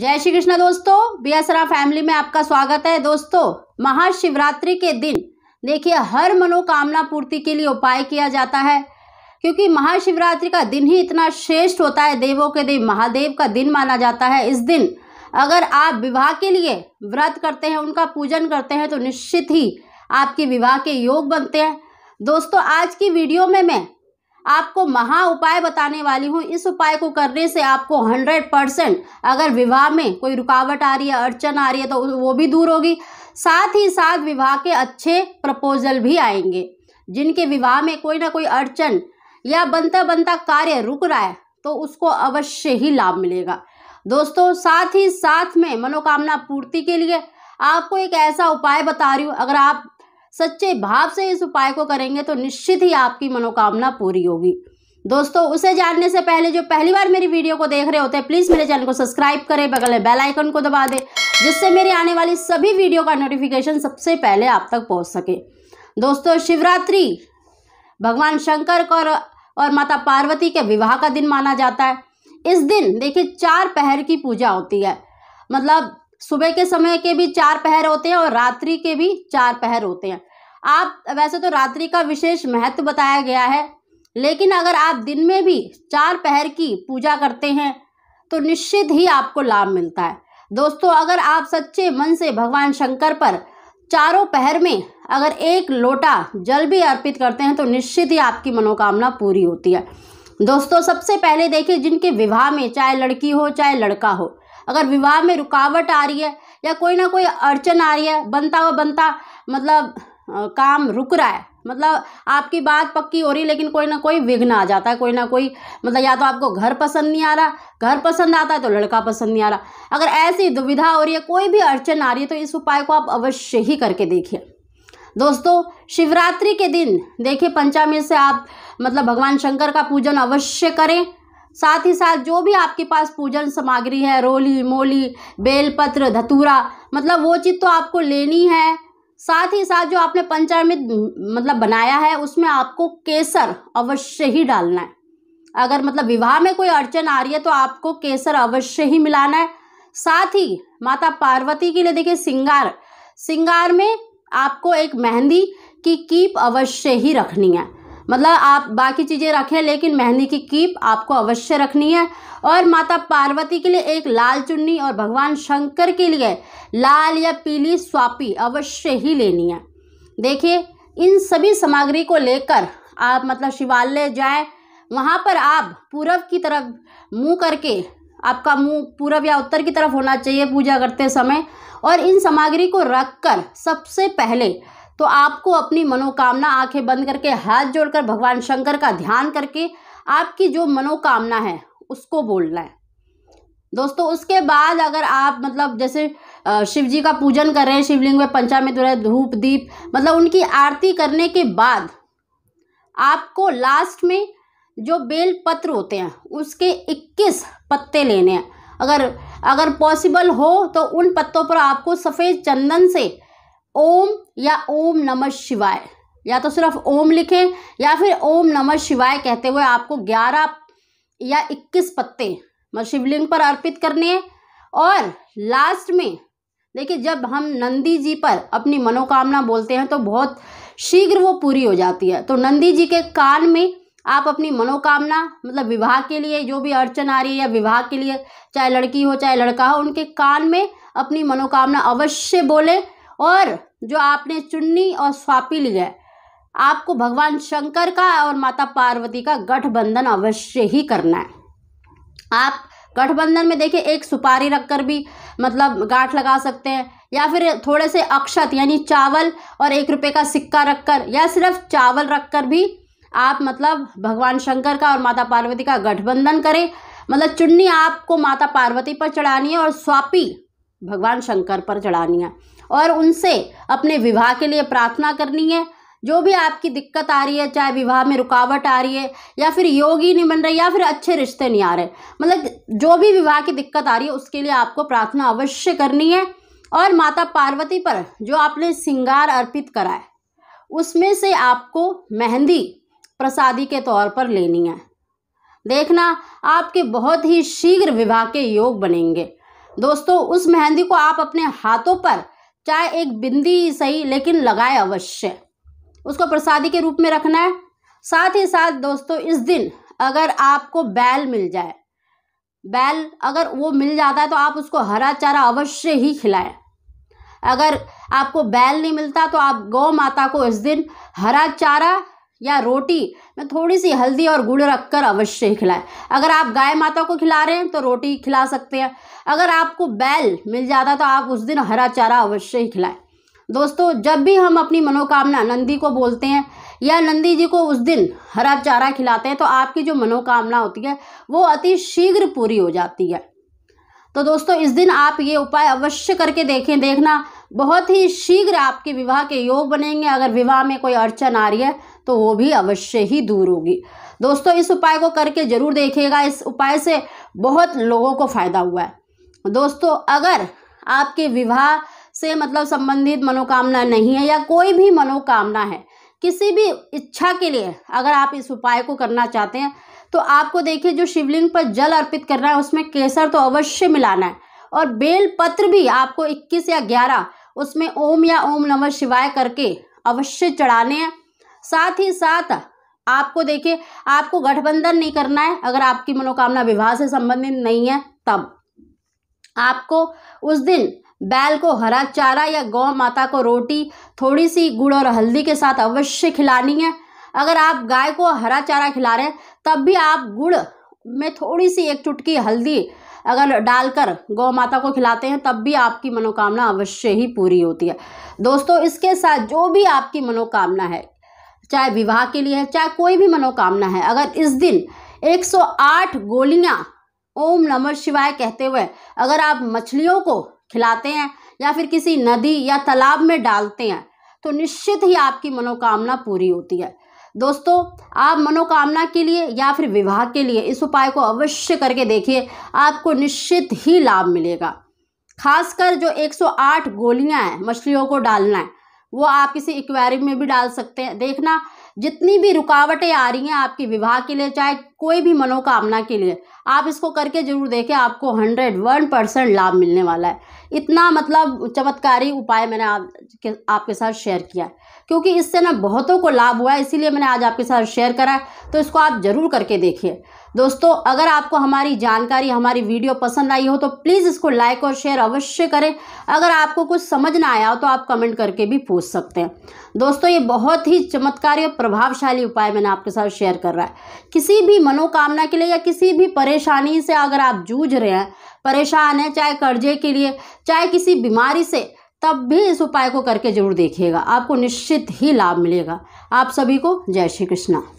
जय श्री कृष्णा दोस्तों बियासरा फैमिली में आपका स्वागत है दोस्तों महाशिवरात्रि के दिन देखिए हर मनोकामना पूर्ति के लिए उपाय किया जाता है क्योंकि महाशिवरात्रि का दिन ही इतना श्रेष्ठ होता है देवों के देव महादेव का दिन माना जाता है इस दिन अगर आप विवाह के लिए व्रत करते हैं उनका पूजन करते हैं तो निश्चित ही आपके विवाह के योग बनते हैं दोस्तों आज की वीडियो में मैं आपको महा उपाय बताने वाली हूँ इस उपाय को करने से आपको हंड्रेड परसेंट अगर विवाह में कोई रुकावट आ रही है अड़चन आ रही है तो वो भी दूर होगी साथ ही साथ विवाह के अच्छे प्रपोजल भी आएंगे जिनके विवाह में कोई ना कोई अड़चन या बनता बनता कार्य रुक रहा है तो उसको अवश्य ही लाभ मिलेगा दोस्तों साथ ही साथ में मनोकामना पूर्ति के लिए आपको एक ऐसा उपाय बता रही हूँ अगर आप सच्चे भाव से इस उपाय को करेंगे तो निश्चित ही आपकी मनोकामना पूरी होगी दोस्तों उसे जानने से पहले जो पहली बार मेरी वीडियो को देख रहे होते हैं प्लीज़ मेरे चैनल को सब्सक्राइब करें बगल में बेल आइकन को दबा दें जिससे मेरे आने वाली सभी वीडियो का नोटिफिकेशन सबसे पहले आप तक पहुंच सके दोस्तों शिवरात्रि भगवान शंकर और, और माता पार्वती के विवाह का दिन माना जाता है इस दिन देखिए चार पहर की पूजा होती है मतलब सुबह के समय के भी चार पहर होते हैं और रात्रि के भी चार पहर होते हैं आप वैसे तो रात्रि का विशेष महत्व बताया गया है लेकिन अगर आप दिन में भी चार पहर की पूजा करते हैं तो निश्चित ही आपको लाभ मिलता है दोस्तों अगर आप सच्चे मन से भगवान शंकर पर चारों पहर में अगर एक लोटा जल भी अर्पित करते हैं तो निश्चित ही आपकी मनोकामना पूरी होती है दोस्तों सबसे पहले देखिए जिनके विवाह में चाहे लड़की हो चाहे लड़का हो अगर विवाह में रुकावट आ रही है या कोई ना कोई अड़चन आ रही है बनता हुआ बनता मतलब काम रुक रहा है मतलब आपकी बात पक्की हो रही है लेकिन कोई ना कोई विघ्न आ जाता है कोई ना कोई मतलब या तो आपको घर पसंद नहीं आ रहा घर पसंद आता है तो लड़का पसंद नहीं आ रहा अगर ऐसी दुविधा हो रही है कोई भी अड़चन आ रही है तो इस उपाय को आप अवश्य ही करके देखिए दोस्तों शिवरात्रि के दिन देखिए पंचामी से आप मतलब भगवान शंकर का पूजन अवश्य करें साथ ही साथ जो भी आपके पास पूजन सामग्री है रोली मोली बेलपत्र धतूरा मतलब वो चीज़ तो आपको लेनी है साथ ही साथ जो आपने पंचामृत मतलब बनाया है उसमें आपको केसर अवश्य ही डालना है अगर मतलब विवाह में कोई अड़चन आ रही है तो आपको केसर अवश्य ही मिलाना है साथ ही माता पार्वती के लिए देखिए सिंगार सिंगार में आपको एक मेहंदी की कीप अवश्य ही रखनी है मतलब आप बाकी चीज़ें रखें लेकिन मेहंदी की कीप आपको अवश्य रखनी है और माता पार्वती के लिए एक लाल चुन्नी और भगवान शंकर के लिए लाल या पीली स्वापी अवश्य ही लेनी है देखिए इन सभी सामग्री को लेकर आप मतलब शिवालय जाए वहाँ पर आप पूरब की तरफ मुंह करके आपका मुंह पूरब या उत्तर की तरफ होना चाहिए पूजा करते समय और इन सामग्री को रख कर सबसे पहले तो आपको अपनी मनोकामना आंखें बंद करके हाथ जोड़कर भगवान शंकर का ध्यान करके आपकी जो मनोकामना है उसको बोलना है दोस्तों उसके बाद अगर आप मतलब जैसे शिव जी का पूजन कर रहे हैं शिवलिंग में रहे धूप दीप मतलब उनकी आरती करने के बाद आपको लास्ट में जो बेल पत्र होते हैं उसके 21 पत्ते लेने हैं अगर अगर पॉसिबल हो तो उन पत्तों पर आपको सफ़ेद चंदन से ओम या ओम नमः शिवाय या तो सिर्फ ओम लिखें या फिर ओम नमः शिवाय कहते हुए आपको ग्यारह या इक्कीस पत्ते शिवलिंग पर अर्पित करने हैं और लास्ट में देखिए जब हम नंदी जी पर अपनी मनोकामना बोलते हैं तो बहुत शीघ्र वो पूरी हो जाती है तो नंदी जी के कान में आप अपनी मनोकामना मतलब विवाह के लिए जो भी अड़चन आ रही है या विवाह के लिए चाहे लड़की हो चाहे लड़का हो उनके कान में अपनी मनोकामना अवश्य बोले और जो आपने चुन्नी और स्वापी लिया है आपको भगवान शंकर का और माता पार्वती का गठबंधन अवश्य ही करना है आप गठबंधन में देखिए एक सुपारी रखकर भी मतलब गांठ लगा सकते हैं या फिर थोड़े से अक्षत यानी चावल और एक रुपये का सिक्का रखकर या सिर्फ चावल रखकर भी आप मतलब भगवान शंकर का और माता पार्वती का गठबंधन करें मतलब चुन्नी आपको माता पार्वती पर चढ़ानी है और स्वापी भगवान शंकर पर चढ़ानी है और उनसे अपने विवाह के लिए प्रार्थना करनी है जो भी आपकी दिक्कत आ रही है चाहे विवाह में रुकावट आ रही है या फिर योगी नहीं बन रही या फिर अच्छे रिश्ते नहीं आ रहे मतलब जो भी विवाह की दिक्कत आ रही है उसके लिए आपको प्रार्थना अवश्य करनी है और माता पार्वती पर जो आपने श्रृंगार अर्पित करा है उसमें से आपको मेहंदी प्रसादी के तौर पर लेनी है देखना आपके बहुत ही शीघ्र विवाह के योग बनेंगे दोस्तों उस मेहंदी को आप अपने हाथों पर चाहे एक बिंदी ही सही लेकिन लगाए अवश्य उसको प्रसादी के रूप में रखना है साथ ही साथ दोस्तों इस दिन अगर आपको बैल मिल जाए बैल अगर वो मिल जाता है तो आप उसको हरा चारा अवश्य ही खिलाएं अगर आपको बैल नहीं मिलता तो आप गौ माता को इस दिन हरा चारा या रोटी में थोड़ी सी हल्दी और गुड़ रखकर अवश्य खिलाएं अगर आप गाय माता को खिला रहे हैं तो रोटी खिला सकते हैं अगर आपको बैल मिल जाता तो आप उस दिन हरा चारा अवश्य ही खिलाएं दोस्तों जब भी हम अपनी मनोकामना नंदी को बोलते हैं या नंदी जी को उस दिन हरा चारा खिलाते हैं तो आपकी जो मनोकामना होती है वो अति शीघ्र पूरी हो जाती है तो दोस्तों इस दिन आप ये उपाय अवश्य करके देखें देखना बहुत ही शीघ्र आपके विवाह के योग बनेंगे अगर विवाह में कोई अड़चन आ रही है तो वो भी अवश्य ही दूर होगी दोस्तों इस उपाय को करके ज़रूर देखिएगा इस उपाय से बहुत लोगों को फ़ायदा हुआ है दोस्तों अगर आपके विवाह से मतलब संबंधित मनोकामना नहीं है या कोई भी मनोकामना है किसी भी इच्छा के लिए अगर आप इस उपाय को करना चाहते हैं तो आपको देखिए जो शिवलिंग पर जल अर्पित करना है उसमें केसर तो अवश्य मिलाना है और बेल पत्र भी आपको 21 या 11 उसमें ओम या ओम नमः शिवाय करके अवश्य चढ़ाने हैं साथ ही साथ आपको देखिए आपको गठबंधन नहीं करना है अगर आपकी मनोकामना विवाह से संबंधित नहीं है तब आपको उस दिन बैल को हरा चारा या गौ माता को रोटी थोड़ी सी गुड़ और हल्दी के साथ अवश्य खिलानी है अगर आप गाय को हरा चारा खिला रहे हैं तब भी आप गुड़ में थोड़ी सी एक चुटकी हल्दी अगर डालकर गौ माता को खिलाते हैं तब भी आपकी मनोकामना अवश्य ही पूरी होती है दोस्तों इसके साथ जो भी आपकी मनोकामना है चाहे विवाह के लिए है चाहे कोई भी मनोकामना है अगर इस दिन 108 गोलियां ओम नमः शिवाय कहते हुए अगर आप मछलियों को खिलाते हैं या फिर किसी नदी या तालाब में डालते हैं तो निश्चित ही आपकी मनोकामना पूरी होती है दोस्तों आप मनोकामना के लिए या फिर विवाह के लिए इस उपाय को अवश्य करके देखिए आपको निश्चित ही लाभ मिलेगा खासकर जो 108 गोलियां हैं मछलियों को डालना है वो आप किसी इक्वायरी में भी डाल सकते हैं देखना जितनी भी रुकावटें आ रही हैं आपके विवाह के लिए चाहे कोई भी मनोकामना के लिए आप इसको करके ज़रूर देखें आपको हंड्रेड वन परसेंट लाभ मिलने वाला है इतना मतलब चमत्कारी उपाय मैंने आप के आपके साथ शेयर किया है क्योंकि इससे ना बहुतों को लाभ हुआ है इसीलिए मैंने आज आपके साथ शेयर करा है तो इसको आप ज़रूर करके देखिए दोस्तों अगर आपको हमारी जानकारी हमारी वीडियो पसंद आई हो तो प्लीज़ इसको लाइक और शेयर अवश्य करें अगर आपको कुछ समझ ना आया हो तो आप कमेंट करके भी पूछ सकते हैं दोस्तों ये बहुत ही चमत्कारी और प्रभावशाली उपाय मैंने आपके साथ शेयर कर रहा है किसी भी मन मनोकामना के लिए या किसी भी परेशानी से अगर आप जूझ रहे हैं परेशान हैं चाहे कर्जे के लिए चाहे किसी बीमारी से तब भी इस उपाय को करके जरूर देखिएगा आपको निश्चित ही लाभ मिलेगा आप सभी को जय श्री कृष्णा